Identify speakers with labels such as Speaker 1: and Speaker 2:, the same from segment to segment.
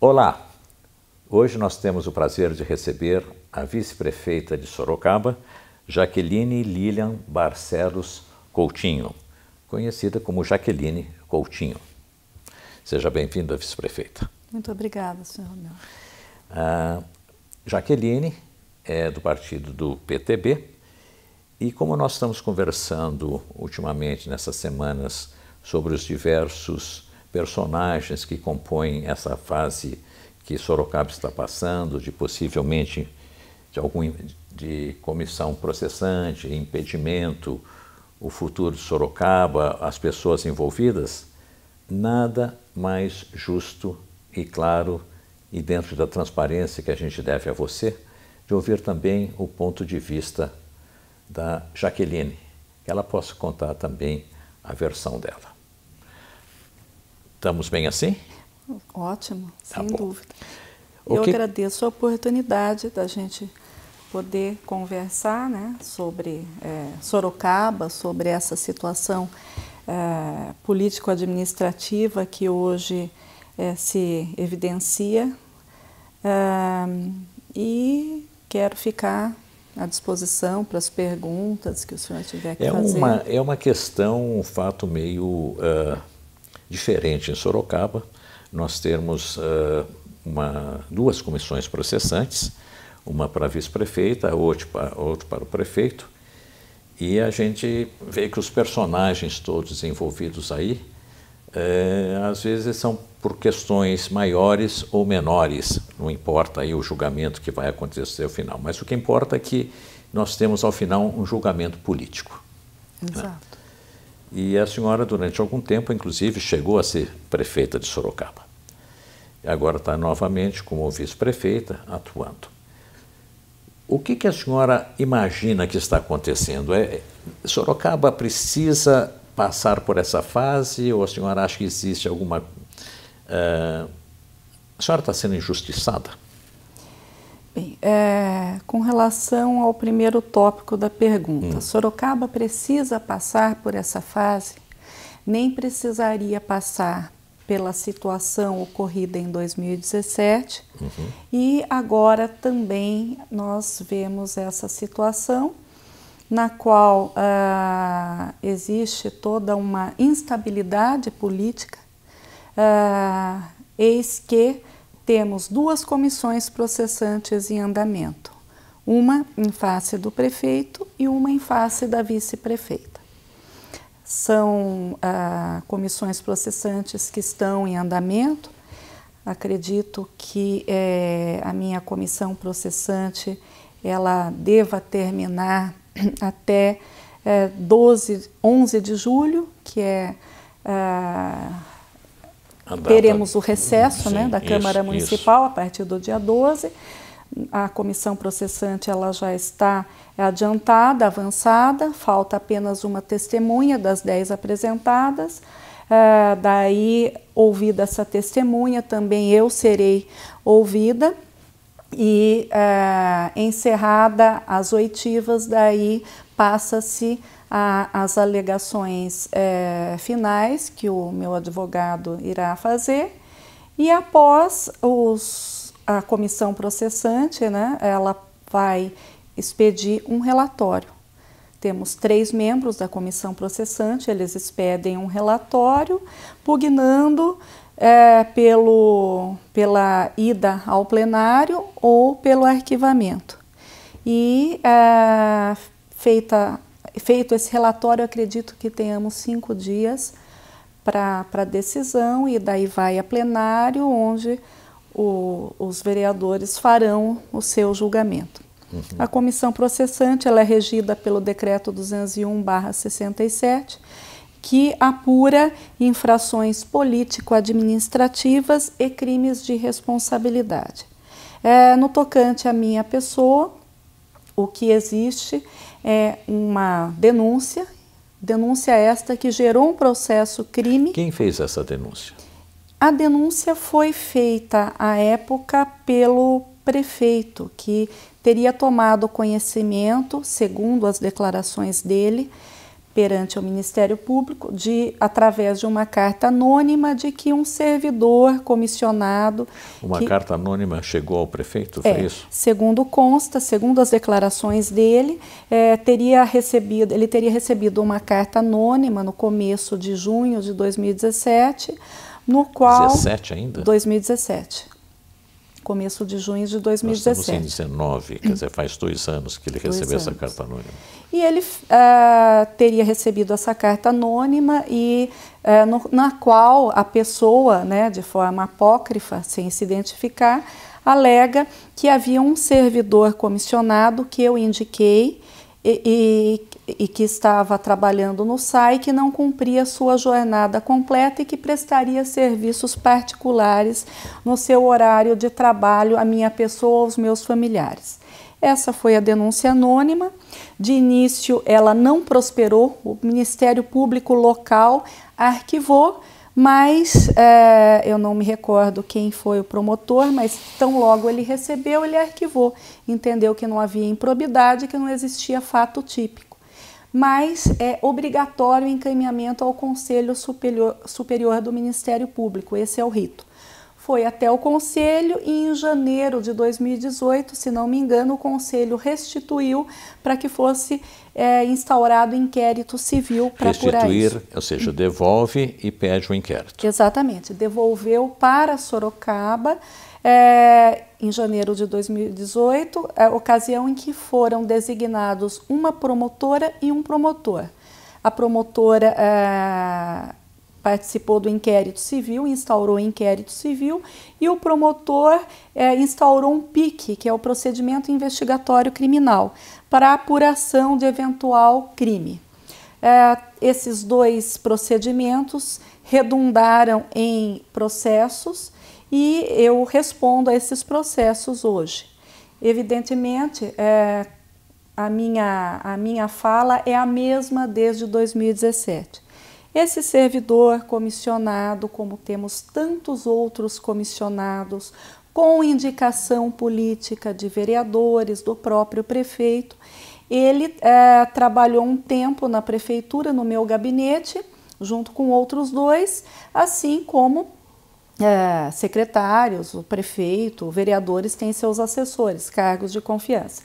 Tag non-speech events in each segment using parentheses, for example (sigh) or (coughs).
Speaker 1: Olá! Hoje nós temos o prazer de receber a vice-prefeita de Sorocaba, Jaqueline Lilian Barcelos Coutinho, conhecida como Jaqueline Coutinho. Seja bem-vinda, vice-prefeita.
Speaker 2: Muito obrigada, senhor Romeu
Speaker 1: a Jaqueline é do partido do PTB e como nós estamos conversando ultimamente nessas semanas sobre os diversos personagens que compõem essa fase que Sorocaba está passando, de possivelmente de algum de comissão processante, impedimento, o futuro de Sorocaba, as pessoas envolvidas, nada mais justo e claro e dentro da transparência que a gente deve a você, de ouvir também o ponto de vista da Jaqueline, que ela possa contar também a versão dela. Estamos bem assim?
Speaker 2: Ótimo, tá sem bom. dúvida. O Eu que... agradeço a oportunidade da gente poder conversar né, sobre é, Sorocaba, sobre essa situação é, político-administrativa que hoje é, se evidencia e quero ficar à disposição para as perguntas que o senhor tiver que é fazer. Uma,
Speaker 1: é uma questão, um fato meio uh, diferente em Sorocaba, nós temos uh, uma, duas comissões processantes, uma para a vice-prefeita, outra para, outra para o prefeito, e a gente vê que os personagens todos envolvidos aí, eh, às vezes são por questões maiores ou menores, não importa aí o julgamento que vai acontecer ao final, mas o que importa é que nós temos ao final um julgamento político. Né? Exato. Né? E a senhora, durante algum tempo, inclusive, chegou a ser prefeita de Sorocaba. agora está novamente como vice-prefeita atuando. O que, que a senhora imagina que está acontecendo? É, Sorocaba precisa passar por essa fase ou a senhora acha que existe alguma a senhora está sendo injustiçada?
Speaker 2: Bem, é, com relação ao primeiro tópico da pergunta, hum. Sorocaba precisa passar por essa fase? Nem precisaria passar pela situação ocorrida em 2017 uhum. e agora também nós vemos essa situação na qual ah, existe toda uma instabilidade política ah, eis que temos duas comissões processantes em andamento, uma em face do prefeito e uma em face da vice-prefeita. São ah, comissões processantes que estão em andamento. Acredito que eh, a minha comissão processante ela deva terminar (clears throat) até é, 12, 11 de julho, que é, é teremos o recesso né, sim, né, da Câmara isso, Municipal isso. a partir do dia 12. A comissão processante ela já está adiantada, avançada, falta apenas uma testemunha das 10 apresentadas. Uh, daí, ouvida essa testemunha, também eu serei ouvida e uh, encerrada as oitivas, daí passa-se as alegações é, finais que o meu advogado irá fazer e após os, a comissão processante, né, ela vai expedir um relatório. Temos três membros da comissão processante, eles expedem um relatório pugnando é, pelo, pela ida ao plenário ou pelo arquivamento. E é, feita feito esse relatório, acredito que tenhamos cinco dias para decisão e daí vai a plenário, onde o, os vereadores farão o seu julgamento. Uhum. A comissão processante ela é regida pelo decreto 201/67, que apura infrações político-administrativas e crimes de responsabilidade. É, no tocante à minha pessoa, o que existe é uma denúncia, denúncia esta que gerou um processo crime.
Speaker 1: Quem fez essa denúncia?
Speaker 2: A denúncia foi feita à época pelo prefeito, que teria tomado conhecimento, segundo as declarações dele, perante o Ministério Público de através de uma carta anônima de que um servidor comissionado uma que,
Speaker 1: carta anônima chegou ao prefeito é, foi isso
Speaker 2: segundo consta segundo as declarações dele é, teria recebido ele teria recebido uma carta anônima no começo de junho de 2017 no qual 17 ainda 2017 começo de junho de 2017. Nós em
Speaker 1: 19, quer dizer, faz dois anos que ele dois recebeu anos. essa carta anônima.
Speaker 2: E ele uh, teria recebido essa carta anônima e uh, no, na qual a pessoa, né, de forma apócrifa, sem se identificar, alega que havia um servidor comissionado que eu indiquei e, e e que estava trabalhando no SAI que não cumpria sua jornada completa e que prestaria serviços particulares no seu horário de trabalho à minha pessoa ou aos meus familiares. Essa foi a denúncia anônima. De início, ela não prosperou, o Ministério Público local arquivou, mas é, eu não me recordo quem foi o promotor, mas tão logo ele recebeu, ele arquivou, entendeu que não havia improbidade, que não existia fato típico mas é obrigatório o encaminhamento ao Conselho Superior, Superior do Ministério Público, esse é o rito. Foi até o Conselho e em janeiro de 2018, se não me engano, o Conselho restituiu para que fosse é, instaurado inquérito civil para apurar Restituir,
Speaker 1: ou seja, devolve e pede o um inquérito.
Speaker 2: Exatamente, devolveu para Sorocaba é, em janeiro de 2018, é ocasião em que foram designados uma promotora e um promotor. A promotora é, participou do inquérito civil, instaurou inquérito civil e o promotor é, instaurou um PIC, que é o procedimento investigatório criminal, para apuração de eventual crime. É, esses dois procedimentos redundaram em processos e eu respondo a esses processos hoje. Evidentemente, é, a, minha, a minha fala é a mesma desde 2017. Esse servidor comissionado, como temos tantos outros comissionados, com indicação política de vereadores, do próprio prefeito, ele é, trabalhou um tempo na prefeitura, no meu gabinete, junto com outros dois, assim como é, secretários, o prefeito, vereadores têm seus assessores, cargos de confiança.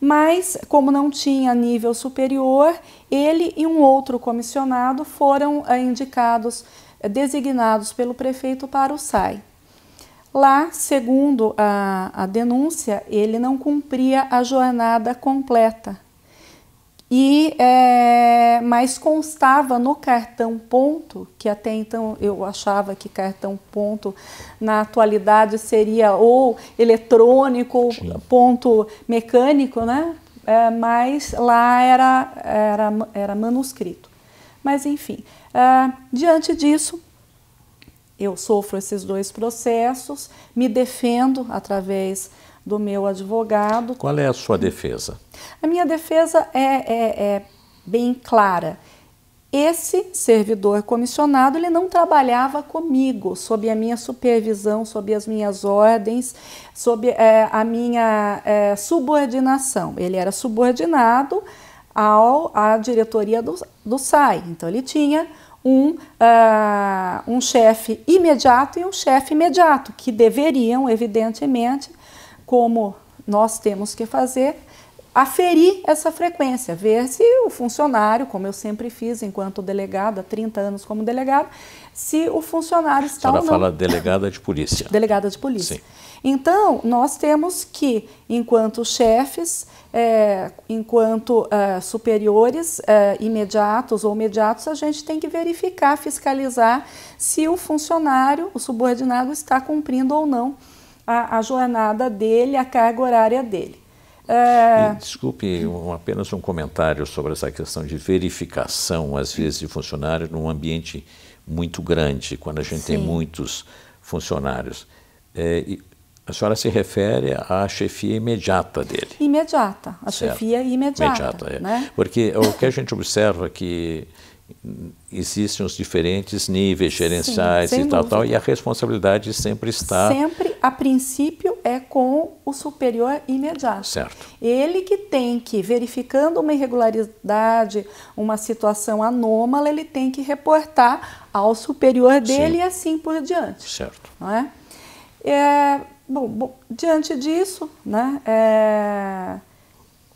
Speaker 2: Mas, como não tinha nível superior, ele e um outro comissionado foram é, indicados, é, designados pelo prefeito para o SAI. Lá, segundo a, a denúncia, ele não cumpria a jornada completa e é, mas constava no cartão ponto, que até então eu achava que cartão ponto na atualidade seria ou eletrônico, ou ponto mecânico, né? É, mas lá era, era, era manuscrito. Mas enfim, é, diante disso, eu sofro esses dois processos, me defendo através do meu advogado. Qual
Speaker 1: é a sua defesa?
Speaker 2: A minha defesa é, é, é bem clara. Esse servidor comissionado ele não trabalhava comigo, sob a minha supervisão, sob as minhas ordens, sob é, a minha é, subordinação. Ele era subordinado ao, à diretoria do, do SAI. Então, ele tinha um, uh, um chefe imediato e um chefe imediato, que deveriam, evidentemente, como nós temos que fazer, aferir essa frequência, ver se o funcionário, como eu sempre fiz enquanto delegada, 30 anos como delegada, se o funcionário está A senhora ou não. fala
Speaker 1: delegada de polícia. (laughs)
Speaker 2: Delegada de polícia. Sim. Então, nós temos que, enquanto chefes, é, enquanto é, superiores é, imediatos ou imediatos, a gente tem que verificar, fiscalizar se o funcionário, o subordinado, está cumprindo ou não a, a jornada dele, a carga horária dele. É...
Speaker 1: desculpe, um, apenas um comentário sobre essa questão de verificação, às vezes, de funcionários num ambiente muito grande, quando a gente Sim. tem muitos funcionários. É, a senhora se refere à chefia imediata dele.
Speaker 2: Imediata, a certo. chefia imediata. imediata é. né?
Speaker 1: Porque o que a gente observa é que existem os diferentes níveis gerenciais Sim, e tal, tal, e a responsabilidade sempre está.
Speaker 2: Sempre, a princípio, é com o superior imediato. Certo. Ele que tem que, verificando uma irregularidade, uma situação anômala, ele tem que reportar ao superior dele Sim. e assim por diante. Certo. Não é? é bom, bom, diante disso, né, é,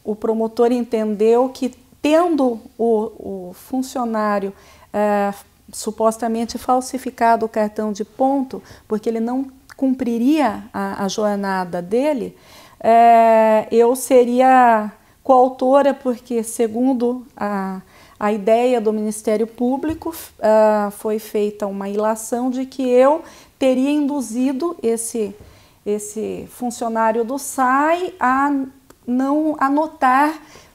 Speaker 2: o promotor entendeu que tendo o, o funcionário é, supostamente falsificado o cartão de ponto, porque ele não cumpriria a, a jornada dele, é, eu seria coautora, porque, segundo a, a ideia do Ministério Público, é, foi feita uma ilação de que eu teria induzido esse, esse funcionário do SAI a não anotar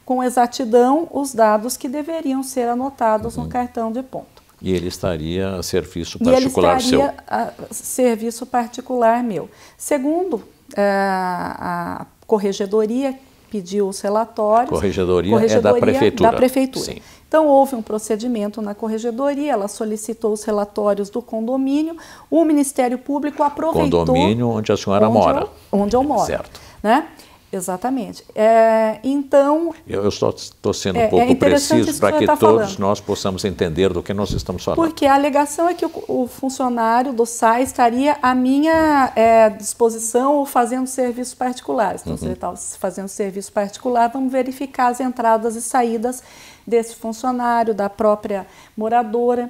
Speaker 2: com exatidão os dados que deveriam ser anotados uhum. no cartão de ponto.
Speaker 1: E ele estaria a serviço particular seu? E ele
Speaker 2: estaria seu. a serviço particular meu. Segundo eh, a, a corregedoria pediu os relatórios. Corregedoria, corregedoria é da prefeitura. Da prefeitura. Sim. Então houve um procedimento na corregedoria, ela solicitou os relatórios do condomínio, o Ministério Público aproveitou. Condomínio
Speaker 1: onde a senhora onde mora.
Speaker 2: Eu, onde eu moro. Certo. Né? Exatamente. É, então.
Speaker 1: Eu, estou sendo um é, é pouco é preciso para que, tá todos falando. nós possamos entender do que nós estamos falando.
Speaker 2: Porque a alegação é que o, o funcionário do SAI estaria à minha é, disposição ou fazendo serviços particulares. Então, uhum. se ele está fazendo serviço particular, vamos verificar as entradas e saídas desse funcionário, da própria moradora.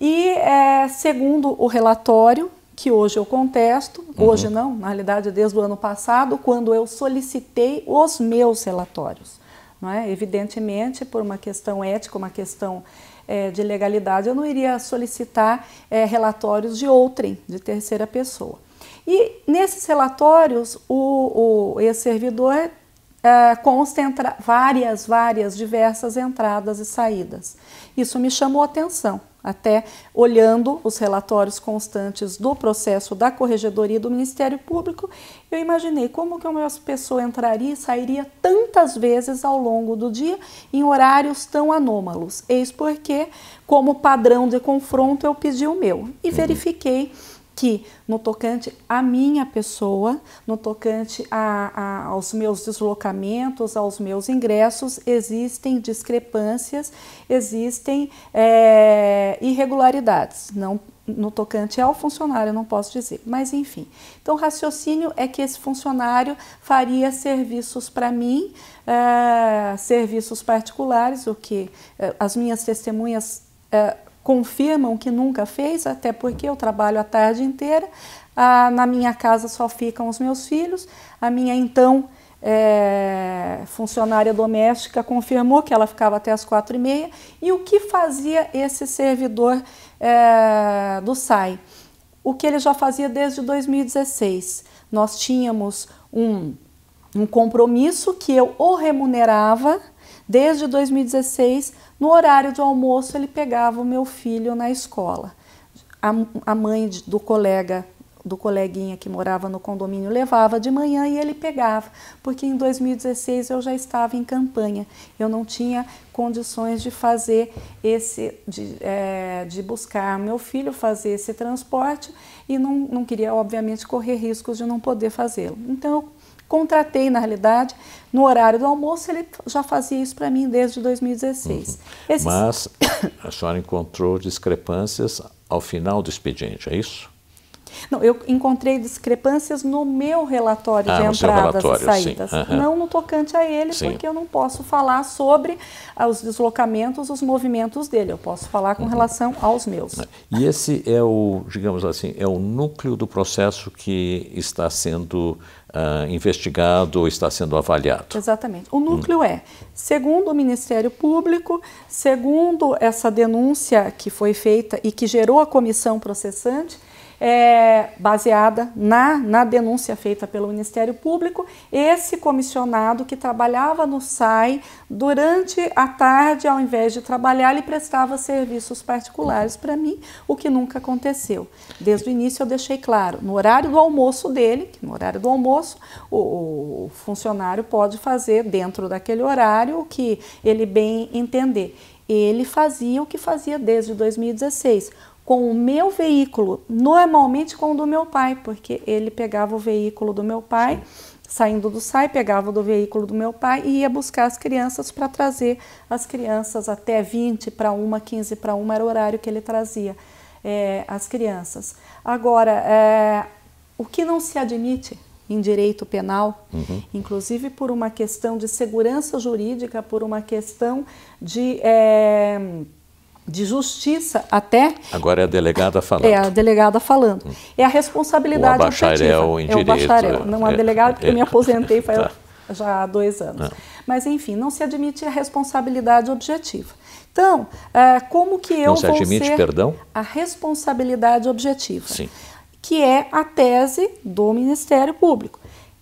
Speaker 2: E, é, segundo o relatório, que hoje eu contesto, uhum. hoje não, na realidade desde o ano passado, quando eu solicitei os meus relatórios. Não é? Evidentemente, por uma questão ética, uma questão é, de legalidade, eu não iria solicitar é, relatórios de outrem, de terceira pessoa. E nesses relatórios, o, o esse servidor é, concentra várias, várias, diversas entradas e saídas. Isso me chamou atenção até olhando os relatórios constantes do processo da corregedoria do Ministério Público, eu imaginei como que uma pessoa entraria e sairia tantas vezes ao longo do dia em horários tão anômalos. Eis porque, como padrão de confronto, eu pedi o meu e uhum. verifiquei que no tocante à minha pessoa, no tocante a, a, aos meus deslocamentos, aos meus ingressos, existem discrepâncias, existem é, irregularidades. Não no tocante ao funcionário, não posso dizer, mas enfim. Então, o raciocínio é que esse funcionário faria serviços para mim, é, serviços particulares, o que é, as minhas testemunhas é, confirmam que nunca fez, até porque eu trabalho a tarde inteira, ah, na minha casa só ficam os meus filhos, a minha então é, funcionária doméstica confirmou que ela ficava até as quatro e meia, e o que fazia esse servidor é, do SAI? O que ele já fazia desde 2016. Nós tínhamos um, um compromisso que eu o remunerava Desde 2016, no horário de almoço, ele pegava o meu filho na escola. A, a mãe do colega do coleguinha que morava no condomínio levava de manhã e ele pegava, porque em 2016 eu já estava em campanha, eu não tinha condições de fazer esse, de, é, de buscar meu filho, fazer esse transporte e não, não queria, obviamente, correr riscos de não poder fazê-lo. Então contratei, na realidade, no horário do almoço, ele já fazia isso para mim desde 2016. Uhum. Esses... Mas
Speaker 1: (coughs) a senhora encontrou discrepâncias ao final do expediente, é isso?
Speaker 2: Não, eu encontrei discrepâncias no meu relatório ah, de entradas relatório, e saídas, uhum. não no tocante a ele, sim. porque eu não posso falar sobre ah, os deslocamentos, os movimentos dele. Eu posso falar com uhum. relação aos meus. Ah,
Speaker 1: e esse é o, digamos assim, é o núcleo do processo que está sendo uh, investigado ou está sendo avaliado.
Speaker 2: Exatamente. O hum. núcleo uhum. é, segundo o Ministério Público, segundo essa denúncia que foi feita e que gerou a comissão processante é, baseada na, na denúncia feita pelo Ministério Público, esse comissionado que trabalhava no SAI durante a tarde, ao invés de trabalhar, ele prestava serviços particulares para mim, o que nunca aconteceu. Desde o início eu deixei claro, no horário do almoço dele, que no horário do almoço o, o funcionário pode fazer dentro daquele horário o que ele bem entender ele fazia o que fazia desde 2016, com o meu veículo, normalmente com o do meu pai, porque ele pegava o veículo do meu pai, saindo do SAI, pegava o do veículo do meu pai e ia buscar as crianças para trazer as crianças até 20 para uma, 15 para uma era o horário que ele trazia é, as crianças. Agora, é, o que não se admite em direito penal, uhum. inclusive por uma questão de segurança jurídica, por uma questão de. É, de justiça até.
Speaker 1: Agora é a delegada falando. É
Speaker 2: a delegada falando. Hum. É a responsabilidade. O bacharel em é, é, é direito. bacharel, não a é, delegada, porque é, eu me aposentei faz, tá. já há dois anos. Não. Ah. Mas, enfim, não se admite a responsabilidade objetiva. Então, eh, como que eu não se admite, vou ser perdão? a responsabilidade objetiva? Sim que é a tese do Ministério Público.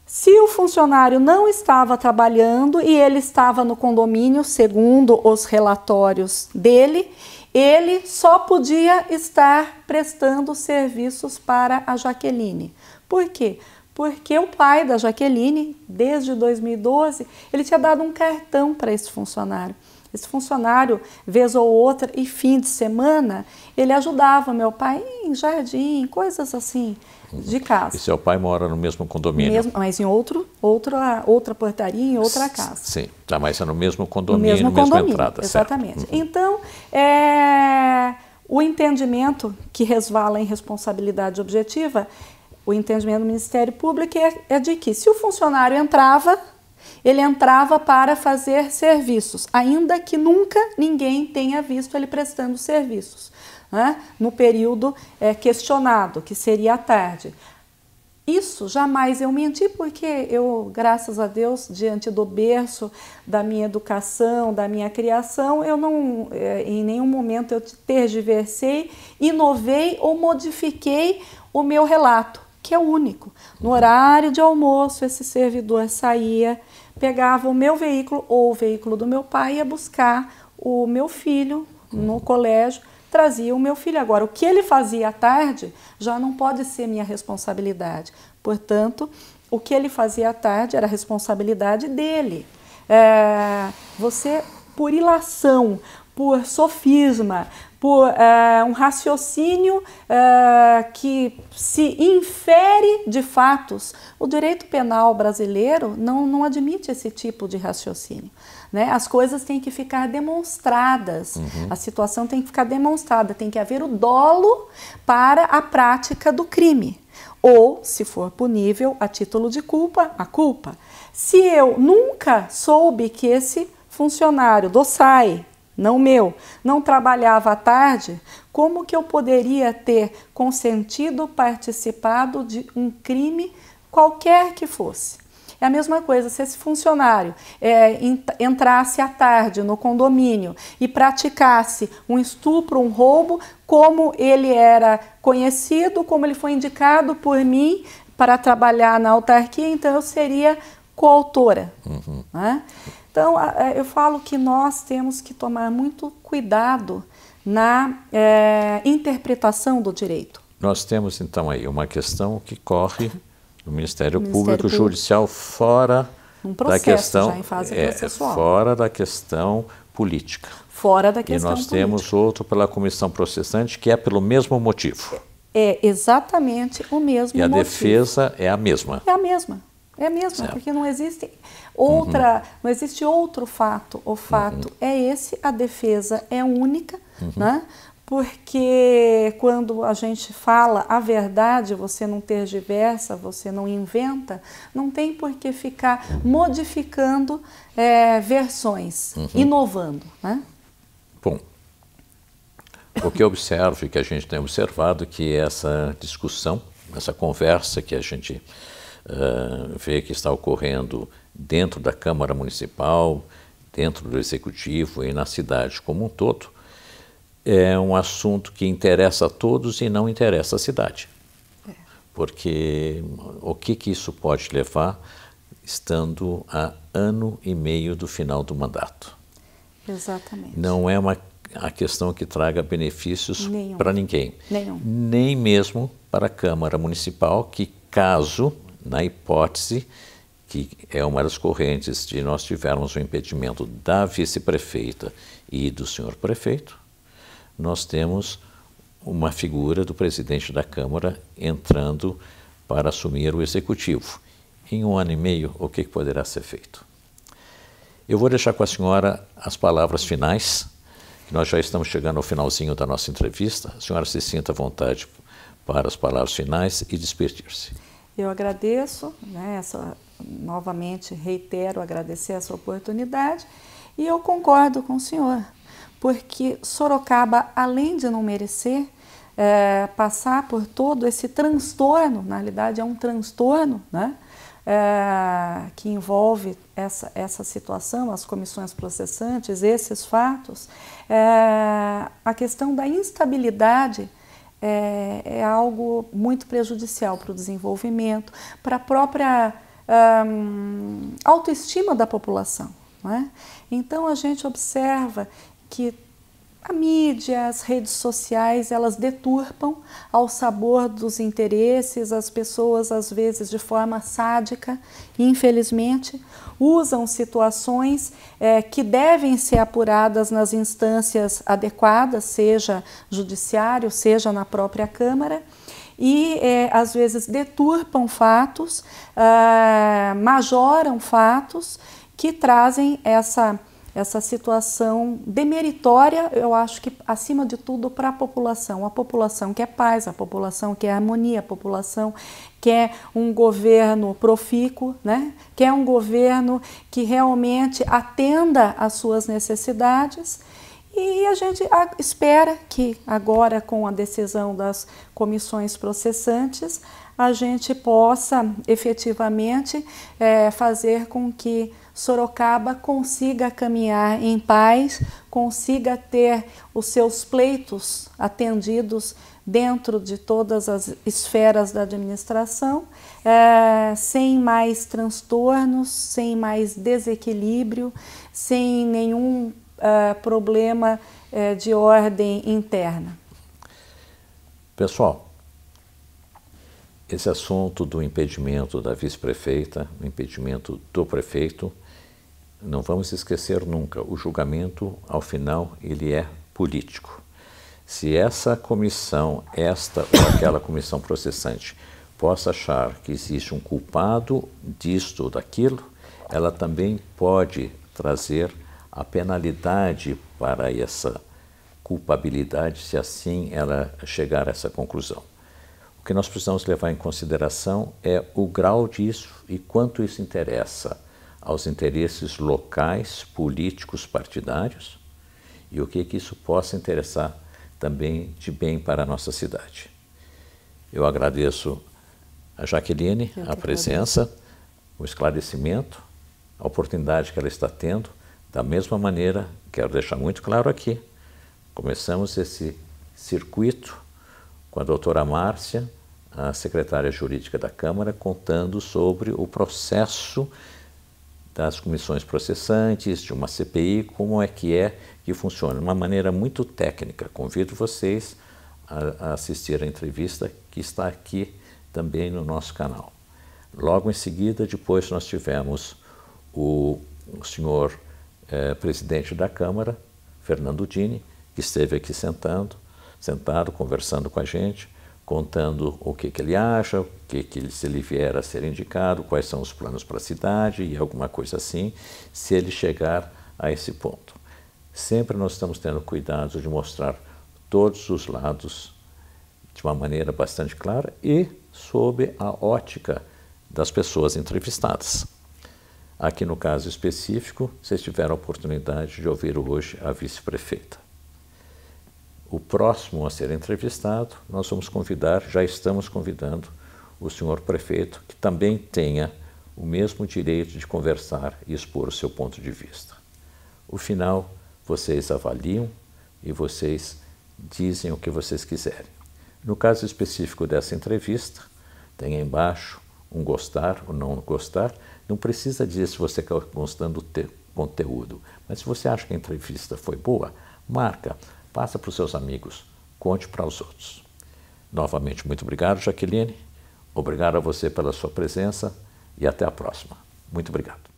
Speaker 2: Se o funcionário não estava trabalhando e ele estava no condomínio, segundo os relatórios dele, ele só podia estar prestando serviços para a Jaqueline. Por quê? Porque o pai da Jaqueline, desde 2012, ele tinha dado um cartão para esse funcionário. Esse funcionário, vez ou outra, e fim de semana, ele ajudava meu pai em jardim, coisas assim de uhum. casa. E
Speaker 1: seu pai mora no mesmo condomínio? Mesmo,
Speaker 2: mas em outro, outra, outra portaria, em outra casa.
Speaker 1: Sim, tá, mas é no mesmo condomínio, no mesmo mesma condomínio, entrada. Exatamente.
Speaker 2: Certo. Uhum. Então, é, o entendimento que resvala em responsabilidade objetiva, o entendimento do Ministério Público é, é de que se o funcionário entrava, ele entrava para fazer serviços, ainda que nunca ninguém tenha visto ele prestando serviços, né? no período é, questionado, que seria à tarde. Isso jamais eu menti, porque eu, graças a Deus, diante do berço, da minha educação, da minha criação, eu não, eh, em nenhum momento eu tergiversei, inovei ou modifiquei o meu relato, que é único. No horário de almoço, esse servidor saía, pegava o meu veículo ou o veículo do meu pai e ia buscar o meu filho no colégio, trazia o meu filho. Agora, o que ele fazia à tarde já não pode ser minha responsabilidade. Portanto, o que ele fazia à tarde era responsabilidade dele. É, você, por ilação, por sofisma, por uh, um raciocínio uh, que se infere de fatos. O direito penal brasileiro não, não admite esse tipo de raciocínio. Né? As coisas têm que ficar demonstradas, uhum. a situação tem que ficar demonstrada, tem que haver o dolo para a prática do crime. Ou, se for punível, a título de culpa, a culpa. Se eu nunca soube que esse funcionário do SAI não meu, não trabalhava à tarde, como que eu poderia ter consentido participado de um crime qualquer que fosse? É a mesma coisa se esse funcionário é, entrasse à tarde no condomínio e praticasse um estupro, um roubo, como ele era conhecido, como ele foi indicado por mim para trabalhar na autarquia, então eu seria coautora. Uhum. Né? Então, é, eu falo que nós temos que tomar muito cuidado na é, interpretação do direito.
Speaker 1: Nós temos então aí uma questão que corre no Ministério, Ministério Público, Público, Judicial fora um processo, da questão já em fase é, processual. fora da questão política.
Speaker 2: Fora da questão. E nós política. temos
Speaker 1: outro pela comissão processante que é pelo mesmo motivo.
Speaker 2: É, é exatamente o mesmo. motivo. E a motivo.
Speaker 1: defesa é a mesma. É
Speaker 2: a mesma. É mesmo, certo. porque não existe outra, uhum. não existe outro fato. O fato uhum. é esse, a defesa é única, uhum. né? Porque quando a gente fala a verdade, você não tergiversa, você não inventa, não tem por que ficar uhum. modificando é, versões, uhum. inovando, né?
Speaker 1: Bom, o que eu observo e que a gente tem observado é que essa discussão, essa conversa que a gente ah, ver que está ocorrendo dentro da Câmara Municipal, dentro do Executivo e na cidade como um todo, é um assunto que interessa a todos e não interessa a cidade. É. Porque o que, que isso pode levar estando a ano e meio do final do mandato?
Speaker 2: Exatamente.
Speaker 1: Não é uma a questão que traga benefícios para ninguém. Nenhum. Nem mesmo para a Câmara Municipal, que caso na hipótese que é uma das correntes de nós tivermos o um impedimento da vice-prefeita e do senhor prefeito, nós temos uma figura do presidente da Câmara entrando para assumir o executivo. Em um ano e meio, o que poderá ser feito? Eu vou deixar com a senhora as palavras finais. Nós já estamos chegando ao finalzinho da nossa entrevista. A senhora se sinta à vontade para as palavras finais e despedir-se.
Speaker 2: Eu agradeço, né, essa, novamente reitero agradecer essa oportunidade e eu concordo com o senhor, porque Sorocaba, além de não merecer é, passar por todo esse transtorno, na realidade é um transtorno, né? É, que envolve essa, essa situação, as comissões processantes, esses fatos, é, a questão da instabilidade é, é algo muito prejudicial para o desenvolvimento, para a própria autoestima da população. É? Então a gente observa que a mídia, as redes sociais, elas deturpam ao sabor dos interesses, as pessoas às vezes de forma sádica, infelizmente, usam situações é, que devem ser apuradas nas instâncias adequadas, seja judiciário, seja na própria Câmara e é, às vezes deturpam fatos, ah, majoram fatos que trazem essa essa situação demeritória, eu acho que acima de tudo para a população, a população que é paz, a população que é harmonia, a população que é um governo profícuo, né? Que é um governo que realmente atenda às suas necessidades. E a gente espera que agora com a decisão das comissões processantes a gente possa efetivamente é, fazer com que Sorocaba consiga caminhar em paz, consiga ter os seus pleitos atendidos dentro de todas as esferas da administração, é, sem mais transtornos, sem mais desequilíbrio, sem nenhum é, problema é, de ordem interna.
Speaker 1: Pessoal, esse assunto do impedimento da vice-prefeita, o impedimento do prefeito, não vamos esquecer nunca, o julgamento, ao final, ele é político. Se essa comissão, esta ou aquela comissão processante, possa achar que existe um culpado disto ou daquilo, ela também pode trazer a penalidade para essa culpabilidade, se assim ela chegar a essa conclusão. O que nós precisamos levar em consideração é o grau disso e quanto isso interessa aos interesses locais, políticos, partidários e o que, que isso possa interessar também de bem para a nossa cidade. Eu agradeço a Jaqueline a presença, agradeço. o esclarecimento, a oportunidade que ela está tendo. Da mesma maneira, quero deixar muito claro aqui, começamos esse circuito com a doutora Márcia, a secretária jurídica da Câmara, contando sobre o processo das comissões processantes, de uma CPI, como é que é que funciona, de uma maneira muito técnica. Convido vocês a, a assistir a entrevista que está aqui também no nosso canal. Logo em seguida, depois nós tivemos o, o senhor eh, presidente da Câmara, Fernando Dini, que esteve aqui sentando, sentado, conversando com a gente, contando o que, que ele acha, o que, que ele, se ele vier a ser indicado, quais são os planos para a cidade e alguma coisa assim, se ele chegar a esse ponto. Sempre nós estamos tendo cuidado de mostrar todos os lados de uma maneira bastante clara e sob a ótica das pessoas entrevistadas. Aqui no caso específico, vocês tiveram a oportunidade de ouvir hoje a vice-prefeita. O próximo a ser entrevistado, nós vamos convidar, já estamos convidando o senhor prefeito, que também tenha o mesmo direito de conversar e expor o seu ponto de vista. O final, vocês avaliam e vocês dizem o que vocês quiserem. No caso específico dessa entrevista, tem aí embaixo um gostar ou não gostar. Não precisa dizer se você está gostando do conteúdo, mas se você acha que a entrevista foi boa, marca. Passa para os seus amigos, conte para os outros. Novamente, muito obrigado, Jaqueline. Obrigado a você pela sua presença e até a próxima. Muito obrigado.